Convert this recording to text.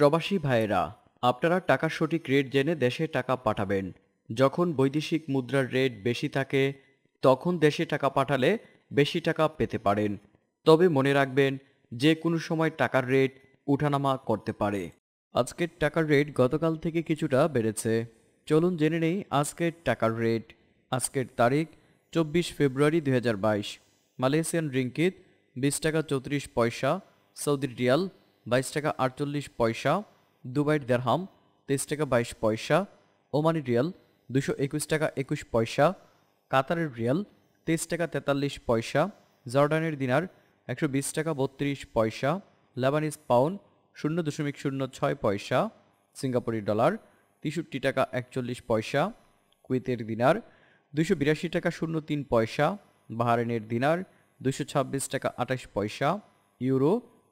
প্রবাসী ভাইয়েরা আপনারা টাকার সঠিক রেট জেনে দেশে টাকা পাঠাবেন যখন বৈদেশিক মুদ্রার রেট বেশি থাকে তখন দেশে টাকা পাঠালে বেশি টাকা পেতে পারেন তবে মনে রাখবেন যে কোনো সময় টাকার রেট উঠানামা করতে পারে আজকের টাকার রেট গতকাল থেকে কিছুটা বেড়েছে চলুন জেনে নেই আজকের টাকার রেট আজকের তারিখ চব্বিশ ফেব্রুয়ারি দু মালয়েশিয়ান রিঙ্কিত বিশ টাকা চৌত্রিশ পয়সা সৌদি রিয়াল বাইশ টাকা আটচল্লিশ পয়সা দুবাইয়ের দেড়হাম তেইশ টাকা বাইশ পয়সা ওমানি রিয়াল দুশো একুশ টাকা একুশ পয়সা কাতারের রিয়াল তেইশ টাকা তেতাল্লিশ পয়সা জর্ডানের দিনার একশো বিশ টাকা বত্রিশ পয়সা লেবানিস পাউন শূন্য দশমিক শূন্য ছয় পয়সা সিঙ্গাপুরি ডলার তেষট্টি টাকা একচল্লিশ পয়সা কুয়েতের দিনার দুশো বিরাশি টাকা শূন্য তিন পয়সা বাহারেনের দিনার দুশো ছাব্বিশ টাকা আঠাশ পয়সা ইউরো